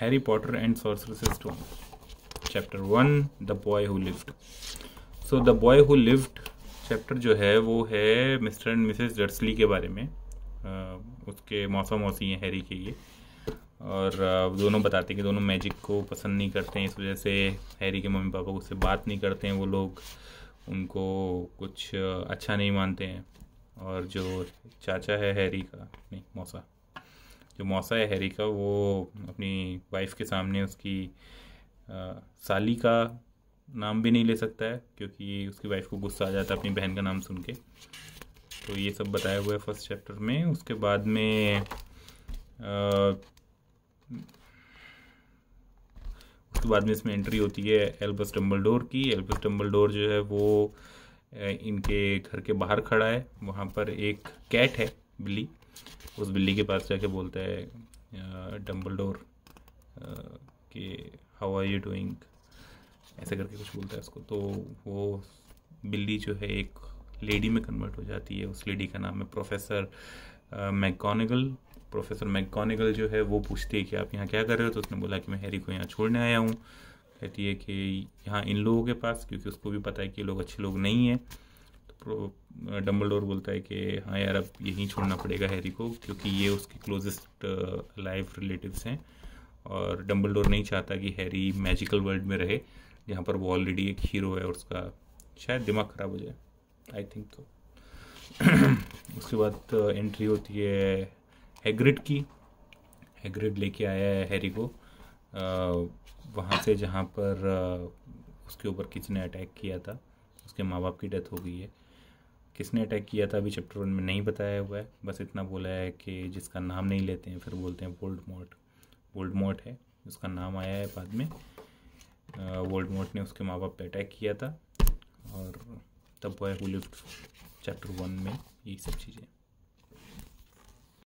Harry Potter and Sorcerer's Stone. Chapter one the boy who lift so the boy who lift chapter जो है वो है mister and Mrs Dursley के बारे में uh, उसके मौसम मौसी हैं हैरी के ये और दोनों बताते हैं कि दोनों मैजिक को पसंद नहीं करते हैं इस वजह से हैरी के मम्मी पापा उससे बात नहीं करते हैं वो लोग उनको कुछ अच्छा नहीं मानते हैं और जो चाचा है हैरी का नहीं मौसा जो मौसा है हैरी का वो अपनी वाइफ के सामने उसकी आ, साली का नाम भी नहीं ले सकता है क्योंकि उसकी वाइफ को गुस्सा आ जाता है अपनी बहन का नाम सुन के तो ये सब बताया हुआ है फर्स्ट चैप्टर में उसके बाद में आ, उसके बाद में इसमें एंट्री होती है एल्बस डम्बल की एल्बस डम्बल जो है वो इनके घर के बाहर खड़ा है वहाँ पर एक कैट है बिल्ली उस बिल्ली के पास जाके बोलता है डम्बल डोर कि हाउ आर यू डूइंग ऐसे करके कुछ बोलता है उसको तो वो बिल्ली जो है एक लेडी में कन्वर्ट हो जाती है उस लेडी का नाम है प्रोफेसर मैकॉनिगल प्रोफेसर मैकॉनिगल जो है वो पूछती है कि आप यहाँ क्या कर रहे हो तो उसने बोला कि मैं हैरी को यहाँ छोड़ने आया हूँ कहती है कि यहाँ इन लोगों के पास क्योंकि उसको भी पता है कि ये लोग अच्छे लोग नहीं हैं डम्बल बोलता है कि हाँ यार अब यहीं छोड़ना पड़ेगा हैरी को क्योंकि ये उसके क्लोजेस्ट लाइफ रिलेटिव्स हैं और डम्बल नहीं चाहता कि हैरी मैजिकल वर्ल्ड में रहे जहाँ पर वो ऑलरेडी एक हीरो है और उसका शायद दिमाग ख़राब हो जाए आई थिंक तो उसके बाद एंट्री होती है हैग्रिड की हैग्रिड लेके आया है हैरी को वहाँ से जहाँ पर उसके ऊपर किसी ने अटैक किया था उसके माँ बाप की डेथ हो गई है किसने अटैक किया था अभी चैप्टर वन में नहीं बताया हुआ है बस इतना बोला है कि जिसका नाम नहीं लेते हैं फिर बोलते हैं वोल्ड मोट वोल्ड मोट है उसका नाम आया है बाद में वोल्ड मोट ने उसके माँ बाप पर अटैक किया था और तब वो है लिफ्ट चैप्टर वन में ये सब चीज़ें